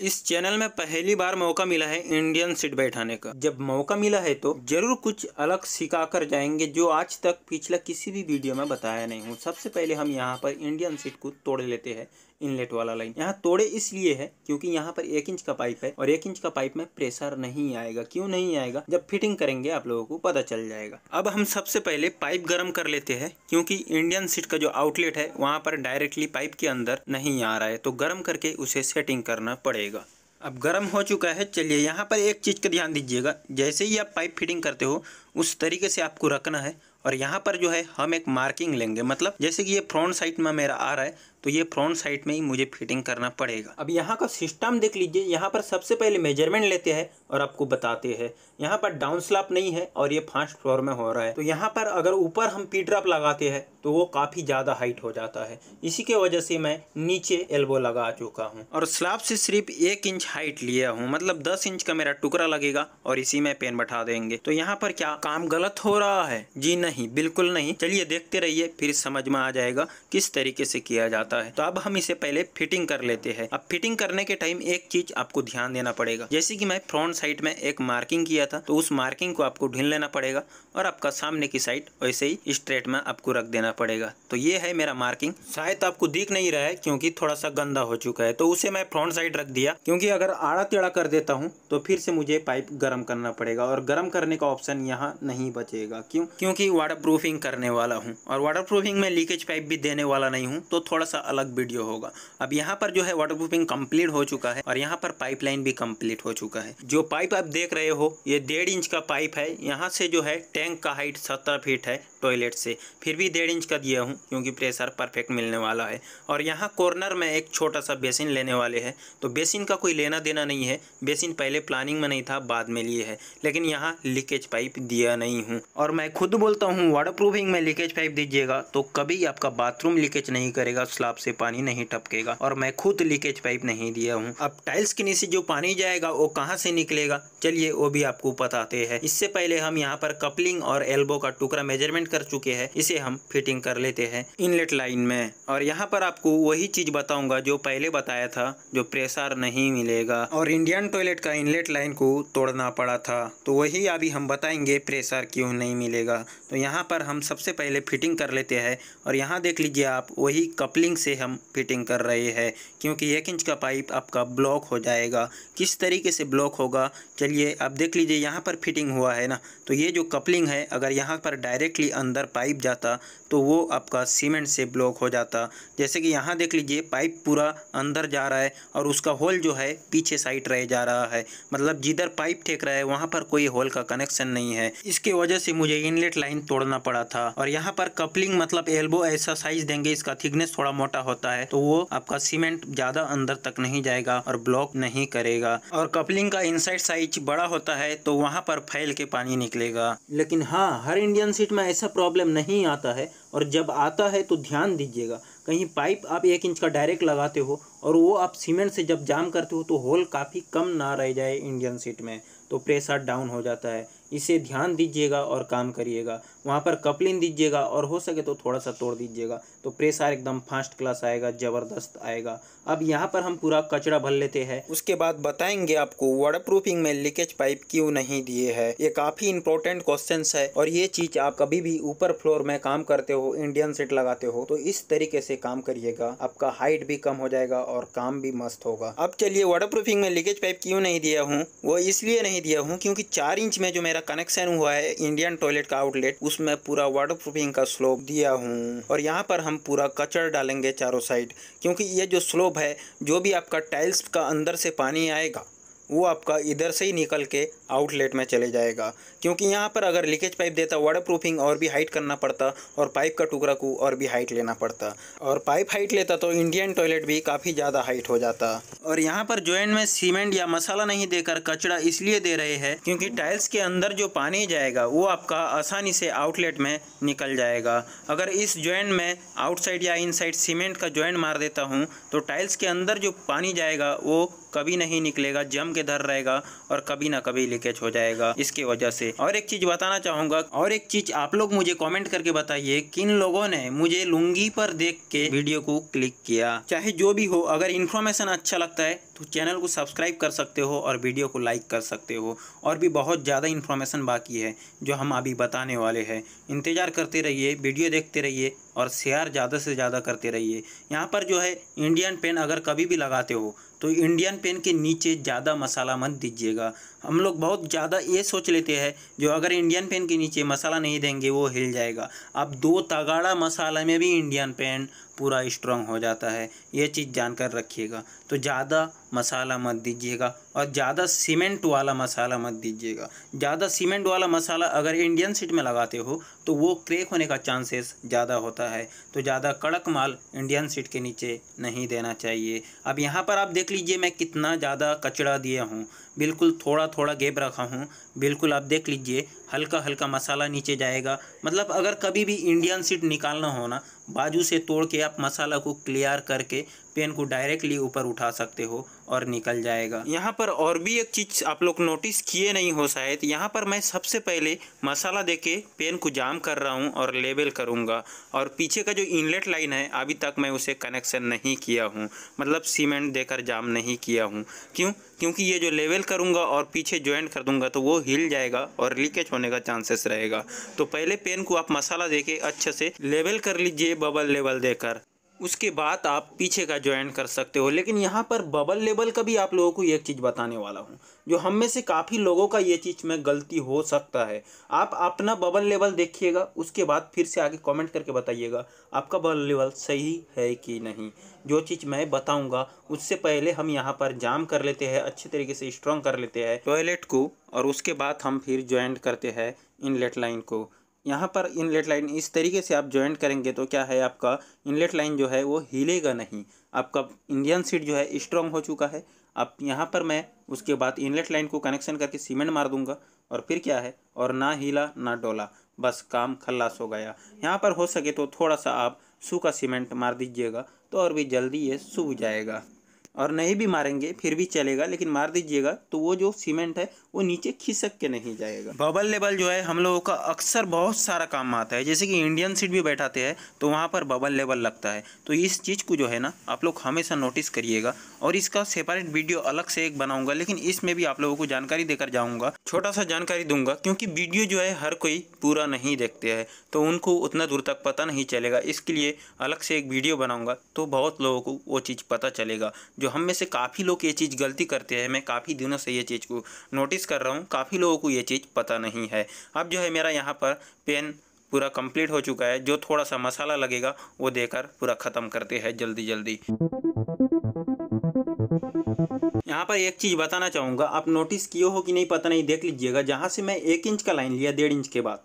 इस चैनल में पहली बार मौका मिला है इंडियन सीट बैठाने का जब मौका मिला है तो जरूर कुछ अलग सिखा कर जाएंगे जो आज तक पिछला किसी भी वीडियो में बताया नहीं हूँ सबसे पहले हम यहाँ पर इंडियन सीट को तोड़ लेते हैं इनलेट वाला लाइन यहाँ तोड़े इसलिए है क्योंकि यहाँ पर एक इंच का पाइप है और एक इंच का पाइप में प्रेशर नहीं आएगा क्यों नहीं आएगा जब फिटिंग करेंगे आप लोगों को पता चल जाएगा अब हम सबसे पहले पाइप गर्म कर लेते हैं क्योंकि इंडियन सीट का जो आउटलेट है वहाँ पर डायरेक्टली पाइप के अंदर नहीं आ रहा है तो गर्म करके उसे सेटिंग करना पड़ेगा अब गर्म हो चुका है चलिए यहाँ पर एक चीज़ का ध्यान दीजिएगा जैसे ही आप पाइप फिटिंग करते हो उस तरीके से आपको रखना है और यहाँ पर जो है हम एक मार्किंग लेंगे मतलब जैसे कि ये फ्रंट साइड में मेरा आ रहा है तो ये फ्रंट साइड में ही मुझे फिटिंग करना पड़ेगा अब यहाँ का सिस्टम देख लीजिए यहाँ पर सबसे पहले मेजरमेंट लेते हैं और आपको बताते हैं यहाँ पर डाउन स्लाप नहीं है और ये फर्स्ट फ्लोर में हो रहा है तो यहाँ पर अगर ऊपर हम पी ड्रॉप लगाते हैं तो वो काफ़ी ज़्यादा हाइट हो जाता है इसी के वजह से मैं नीचे एल्बो लगा चुका हूँ और स्लाब से सिर्फ एक इंच हाइट लिया हूँ मतलब दस इंच का मेरा टुकड़ा लगेगा और इसी में पेन बैठा देंगे तो यहाँ पर क्या काम गलत हो रहा है जी नहीं बिल्कुल नहीं चलिए देखते रहिए फिर समझ में आ जाएगा किस तरीके से किया जाता जाता है तो अब हम इसे पहले फिटिंग कर लेते हैं अब फिटिंग करने के टाइम एक चीज आपको ध्यान देना पड़ेगा जैसे कि मैं फ्रंट साइड में एक मार्किंग किया था तो उस मार्किंग को आपको ढील लेना पड़ेगा और आपका सामने की साइड वैसे ही स्ट्रेट में आपको रख देना पड़ेगा तो ये है मेरा मार्किंग शायद तो आपको दिख नहीं रहा है क्योंकि थोड़ा सा गंदा हो चुका है तो उसे मैं फ्रंट साइड रख दिया क्योंकि अगर आड़ा तेड़ा कर देता हूँ तो फिर से मुझे पाइप गर्म करना पड़ेगा और गर्म करने का ऑप्शन यहाँ नहीं बचेगा क्यों क्योंकि वाटर प्रूफिंग करने वाला हूँ और वाटर प्रूफिंग में लीकेज पाइप भी देने वाला नहीं हूँ तो थोड़ा सा अलग वीडियो होगा अब यहाँ पर जो है वाटर प्रूफिंग कम्प्लीट हो चुका है और यहाँ पर पाइपलाइन भी कम्प्लीट हो चुका है जो पाइप आप देख रहे हो ये डेढ़ इंच का पाइप है यहाँ से जो है टैंक का हाइट सत्रह फीट है टॉयलेट से फिर भी डेढ़ इंच का दिया हूँ क्योंकि प्रेशर परफेक्ट मिलने वाला है और यहाँ कॉर्नर में एक छोटा सा बेसिन लेने वाले हैं तो बेसिन का कोई लेना देना नहीं है बेसिन पहले प्लानिंग में नहीं था बाद में लिए है लेकिन यहाँ लीकेज पाइप दिया नहीं हूँ और मैं खुद बोलता हूँ वाटर प्रूफिंग में लीकेज पाइप दीजिएगा तो कभी आपका बाथरूम लीकेज नहीं करेगा स्लाब से पानी नहीं टपकेगा और मैं खुद लीकेज पाइप नहीं दिया हूँ अब टाइल्स के नीचे जो पानी जाएगा वो कहाँ से निकलेगा चलिए वो भी आपको बताते हैं इससे पहले हम यहाँ पर कपलिंग और एल्बो का टुकड़ा मेजरमेंट कर चुके हैं इसे हम फिटिंग कर लेते हैं इनलेट लाइन में और यहाँ पर आपको वही चीज बताऊंगा जो पहले बताया था जो प्रेसर नहीं मिलेगा और इंडियन टॉयलेट का इनलेट लाइन को तोड़ना पड़ा था तो वही अभी हम बताएंगे प्रेसर क्यों नहीं मिलेगा तो यहाँ पर हम सबसे पहले फिटिंग कर लेते हैं और यहाँ देख लीजिए आप वही कपलिंग फिटिंग से हम फिटिंग कर रहे हैं क्योंकि एक इंच का पाइप आपका ब्लॉक हो जाएगा किस तरीके से ब्लॉक होगा चलिए आप देख लीजिए यहाँ पर फिटिंग हुआ है ना तो ये जो कपलिंग है अगर यहाँ पर डायरेक्टली अंदर पाइप जाता तो वो आपका सीमेंट से ब्लॉक हो जाता जैसे कि यहाँ देख लीजिए पाइप पूरा अंदर जा रहा है और उसका होल जो है पीछे साइड रह जा रहा है मतलब जिधर पाइप ठेक रहा है वहाँ पर कोई होल का कनेक्शन नहीं है इसके वजह से मुझे इनलेट लाइन तोड़ना पड़ा था और यहाँ पर कपलिंग मतलब एल्बो ऐसा साइज देंगे इसका थिकनेस थोड़ा मोटा होता है तो वो आपका सीमेंट ज्यादा अंदर तक नहीं जाएगा और ब्लॉक नहीं करेगा और कपलिंग का इनसाइड साइज बड़ा होता है तो वहाँ पर फैल के पानी निकलेगा लेकिन हाँ हर इंडियन सीट में ऐसा प्रॉब्लम नहीं आता है और जब आता है तो ध्यान दीजिएगा कहीं पाइप आप एक इंच का डायरेक्ट लगाते हो और वो आप सीमेंट से जब जाम करते हो तो होल काफ़ी कम ना रह जाए इंडियन सीट में तो प्रेशर डाउन हो जाता है इसे ध्यान दीजिएगा और काम करिएगा वहाँ पर कपलिंग दीजिएगा और हो सके तो थोड़ा सा तोड़ दीजिएगा तो प्रेसार एकदम फास्ट क्लास आएगा ज़बरदस्त आएगा अब यहाँ पर हम पूरा कचरा भर लेते हैं उसके बाद बताएंगे आपको वाटर प्रूफिंग में लीकेज पाइप क्यों नहीं दिए है ये काफ़ी इंपॉर्टेंट क्वेश्चन है और ये चीज़ आप कभी भी ऊपर फ्लोर में काम करते हो इंडियन सेट लगाते हो तो इस तरीके से काम करिएगा आपका हाइट भी कम हो जाएगा और काम भी मस्त होगा अब चलिए वाटर प्रूफिंग में लीकेज पाइप क्यों नहीं दिया हूँ वो इसलिए नहीं दिया हूँ क्योंकि चार इंच में जो मैं मेरा कनेक्शन हुआ है इंडियन टॉयलेट का आउटलेट उसमें पूरा वाटर प्रूफिंग का स्लोप दिया हूँ और यहाँ पर हम पूरा कचर डालेंगे चारों साइड क्योंकि ये जो स्लोप है जो भी आपका टाइल्स का अंदर से पानी आएगा वो आपका इधर से ही निकल के आउटलेट में चले जाएगा क्योंकि यहाँ पर अगर लीकेज पाइप देता वाटर प्रूफिंग और भी हाइट करना पड़ता और पाइप का टुकड़ा को और भी हाइट लेना पड़ता और पाइप हाइट लेता तो इंडियन टॉयलेट भी काफ़ी ज़्यादा हाइट हो जाता और यहाँ पर ज्वाइंट में सीमेंट या मसाला नहीं देकर कचरा इसलिए दे रहे हैं क्योंकि टाइल्स के अंदर जो पानी जाएगा वो आपका आसानी से आउटलेट में निकल जाएगा अगर इस ज्वाइंट में आउटसाइड या इनसाइड सीमेंट का ज्वाइंट मार देता हूँ तो टाइल्स के अंदर जो पानी जाएगा वो कभी नहीं निकलेगा जम के धर रहेगा और कभी ना कभी लीकेज हो जाएगा इसके वजह से और एक चीज बताना चाहूंगा और एक चीज आप लोग मुझे कमेंट करके बताइए किन लोगों ने मुझे लुंगी पर देख के वीडियो को क्लिक किया चाहे जो भी हो अगर इन्फॉर्मेशन अच्छा लगता है तो चैनल को सब्सक्राइब कर सकते हो और वीडियो को लाइक कर सकते हो और भी बहुत ज़्यादा इन्फॉर्मेशन बाकी है जो हम अभी बताने वाले हैं इंतज़ार करते रहिए वीडियो देखते रहिए और शेयर ज़्यादा से ज़्यादा करते रहिए यहाँ पर जो है इंडियन पेन अगर कभी भी लगाते हो तो इंडियन पेन के नीचे ज़्यादा मसाला मत दीजिएगा हम लोग बहुत ज़्यादा ये सोच लेते हैं जो अगर इंडियन पेन के नीचे मसाला नहीं देंगे वो हिल जाएगा अब दो तगाड़ा मसाला में भी इंडियन पेन पूरा स्ट्रांग हो जाता है ये चीज़ जानकर रखिएगा तो ज़्यादा मसाला मत दीजिएगा और ज़्यादा सीमेंट वाला मसाला मत दीजिएगा ज़्यादा सीमेंट वाला मसाला अगर इंडियन सीट में लगाते हो तो वो क्रेक होने का चांसेस ज़्यादा होता है तो ज़्यादा कड़क माल इंडियन सीट के नीचे नहीं देना चाहिए अब यहाँ पर आप देख लीजिए मैं कितना ज़्यादा कचड़ा दिया हूँ बिल्कुल थोड़ा थोड़ा गेप रखा हूँ बिल्कुल आप देख लीजिए हल्का हल्का मसाला नीचे जाएगा मतलब अगर कभी भी इंडियन सीट निकालना हो ना बाजू से तोड़ के आप मसाला को क्लियर करके पेन को डायरेक्टली ऊपर उठा सकते हो और निकल जाएगा यहाँ पर और भी एक चीज़ आप लोग नोटिस किए नहीं हो शायद यहाँ पर मैं सबसे पहले मसाला दे के पेन को जाम कर रहा हूँ और लेबल करूँगा और पीछे का जो इनलेट लाइन है अभी तक मैं उसे कनेक्शन नहीं किया हूँ मतलब सीमेंट देकर जाम नहीं किया हूँ क्यों क्योंकि ये जो लेवल करूँगा और पीछे ज्वाइंट कर दूँगा तो वो हिल जाएगा और लीकेज होने का चांसेस रहेगा तो पहले पेन को आप मसाला दे के अच्छे से लेवल कर लीजिए बबल लेवल देकर उसके बाद आप पीछे का ज्वाइन कर सकते हो लेकिन यहाँ पर बबल लेवल का भी आप लोगों को एक चीज़ बताने वाला हूँ जो हम में से काफ़ी लोगों का ये चीज़ में गलती हो सकता है आप अपना बबल लेवल देखिएगा उसके बाद फिर से आगे कमेंट करके बताइएगा आपका बबल लेवल सही है कि नहीं जो चीज़ मैं बताऊँगा उससे पहले हम यहाँ पर जाम कर लेते हैं अच्छे तरीके से स्ट्रॉन्ग कर लेते हैं टॉयलेट को और उसके बाद हम फिर ज्वाइन करते हैं इनलेट लाइन को यहाँ पर इनलेट लाइन इस तरीके से आप ज्वाइंट करेंगे तो क्या है आपका इनलेट लाइन जो है वो हिलेगा नहीं आपका इंडियन सीट जो है स्ट्रॉन्ग हो चुका है अब यहाँ पर मैं उसके बाद इनलेट लाइन को कनेक्शन करके सीमेंट मार दूंगा और फिर क्या है और ना हिला ना डोला बस काम खल्लास हो गया यहाँ पर हो सके तो थोड़ा सा आप सूखा सीमेंट मार दीजिएगा तो और भी जल्दी ये सूख जाएगा और नहीं भी मारेंगे फिर भी चलेगा लेकिन मार दीजिएगा तो वो जो सीमेंट है वो नीचे खिसक के नहीं जाएगा बबल लेवल जो है हम लोगों का अक्सर बहुत सारा काम आता है जैसे कि इंडियन सीट भी बैठाते हैं तो वहाँ पर बबल लेवल लगता है तो इस चीज़ को जो है ना आप लोग हमेशा नोटिस करिएगा और इसका सेपरेट वीडियो अलग से एक बनाऊँगा लेकिन इसमें भी आप लोगों को जानकारी देकर जाऊँगा छोटा सा जानकारी दूंगा क्योंकि वीडियो जो है हर कोई पूरा नहीं देखते हैं तो उनको उतना दूर तक पता नहीं चलेगा इसके लिए अलग से एक वीडियो बनाऊँगा तो बहुत लोगों को वो चीज़ पता चलेगा जो हम में से काफ़ी लोग ये चीज़ गलती करते हैं मैं काफ़ी दिनों से ये चीज़ को नोटिस कर रहा हूँ काफ़ी लोगों को ये चीज़ पता नहीं है अब जो है मेरा यहाँ पर पेन पूरा कंप्लीट हो चुका है जो थोड़ा सा मसाला लगेगा वो देकर पूरा ख़त्म करते हैं जल्दी जल्दी यहाँ पर एक चीज़ बताना चाहूँगा आप नोटिस किए हो कि नहीं पता नहीं देख लीजिएगा जहाँ से मैं एक इंच का लाइन लिया डेढ़ इंच के बाद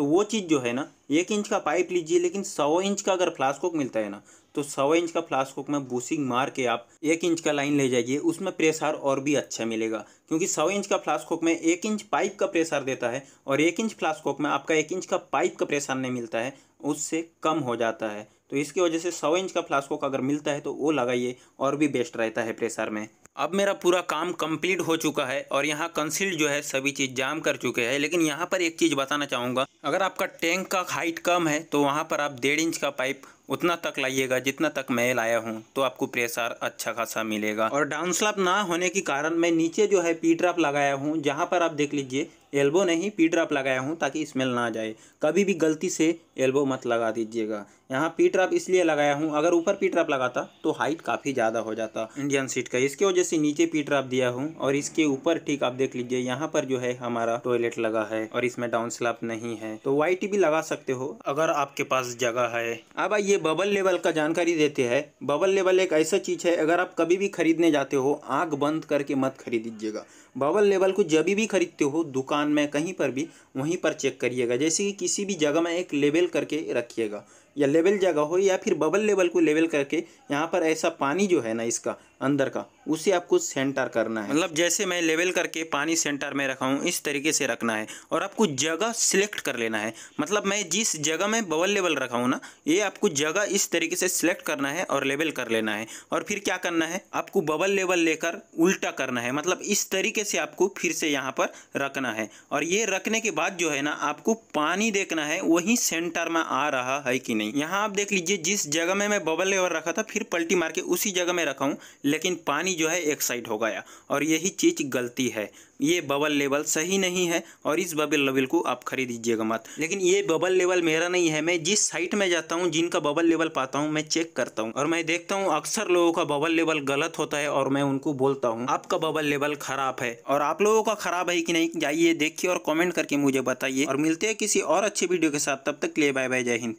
तो वो चीज़ जो है ना एक इंच का पाइप लीजिए लेकिन सौ इंच का अगर फ्लास्कोक मिलता है ना तो सवा इंच का फ्लास्कोक में बूसिंग मार के आप एक इंच का लाइन ले जाइए उसमें प्रेसार और भी अच्छा मिलेगा क्योंकि सौ इंच का फ्लास्कोक में एक इंच पाइप का प्रेसार देता है और एक इंच फ्लास्कोक में आपका एक इंच का पाइप का प्रेसार नहीं मिलता है उससे कम हो जाता है तो इसकी वजह से सौ इंच का फ्लास्को अगर मिलता है तो वो लगाइए और भी बेस्ट रहता है प्रेशर में अब मेरा पूरा काम कंप्लीट हो चुका है और यहाँ कंसिल्ड जो है सभी चीज़ जाम कर चुके हैं लेकिन यहाँ पर एक चीज़ बताना चाहूँगा अगर आपका टैंक का हाइट कम है तो वहाँ पर आप डेढ़ इंच का पाइप उतना तक लाइएगा जितना तक मैं लाया हूँ तो आपको प्रेशर अच्छा खासा मिलेगा और डाउन स्लाप ना होने के कारण मैं नीचे जो है पी ड्राफ लगाया हूँ जहाँ पर आप देख लीजिए एल्बो नहीं पी ड्राफ लगाया हूँ ताकि स्मेल ना जाए कभी भी गलती से एल्बो मत लगा दीजिएगा यहाँ पी ट्रप इसलिए लगाया हूँ अगर ऊपर पी ट्रप लगाता तो हाइट काफ़ी ज़्यादा हो जाता इंडियन सीट का इसकी वजह से नीचे पी ट्रप दिया हूँ और इसके ऊपर ठीक आप देख लीजिए यहाँ पर जो है हमारा टॉयलेट लगा है और इसमें डाउन स्लैप नहीं है तो वाइट भी लगा सकते हो अगर आपके पास जगह है अब आइए बबल लेवल का जानकारी देते हैं बबल लेवल एक ऐसा चीज़ है अगर आप कभी भी खरीदने जाते हो आँख बंद करके मत खरीद दीजिएगा बबल लेवल को जब भी खरीदते हो दुकान में कहीं पर भी वहीं पर चेक करिएगा जैसे कि किसी भी जगह में एक लेवल करके रखिएगा या लेवल जगह हो या फिर बबल लेवल को लेवल करके यहाँ पर ऐसा पानी जो है ना इसका अंदर का उसे आपको सेंटर करना है मतलब जैसे मैं लेवल करके पानी सेंटर में रखा हूँ इस तरीके से रखना है और आपको जगह सिलेक्ट कर लेना है मतलब मैं जिस जगह में बबल लेवल रखा हूँ ना ये आपको जगह इस तरीके से सिलेक्ट करना है और लेवल कर लेना है और फिर क्या करना है आपको बबल लेवल लेकर उल्टा करना है मतलब इस तरीके से आपको फिर से यहाँ पर रखना है और ये रखने के बाद जो है ना आपको पानी देखना है वही सेंटर में आ रहा है कि नहीं यहाँ आप देख लीजिए जिस जगह में मैं बबल लेवल रखा था फिर पल्टी मार के उसी जगह में रखा हूँ लेकिन पानी जो है एक साइड हो गया और यही चीज़ गलती है ये बबल लेवल सही नहीं है और इस बबल लेवल को आप खरीदीजिएगा मत लेकिन ये बबल लेवल मेरा नहीं है मैं जिस साइट में जाता हूँ जिनका बबल लेवल पाता हूँ मैं चेक करता हूँ और मैं देखता हूँ अक्सर लोगों का बबल लेवल गलत होता है और मैं उनको बोलता हूँ आपका बबल लेवल खराब है और आप लोगों का खराब है कि नहीं जाइए देखिए और कॉमेंट करके मुझे बताइए और मिलते हैं किसी और अच्छे वीडियो के साथ तब तक लिए बाय बाय जय हिंद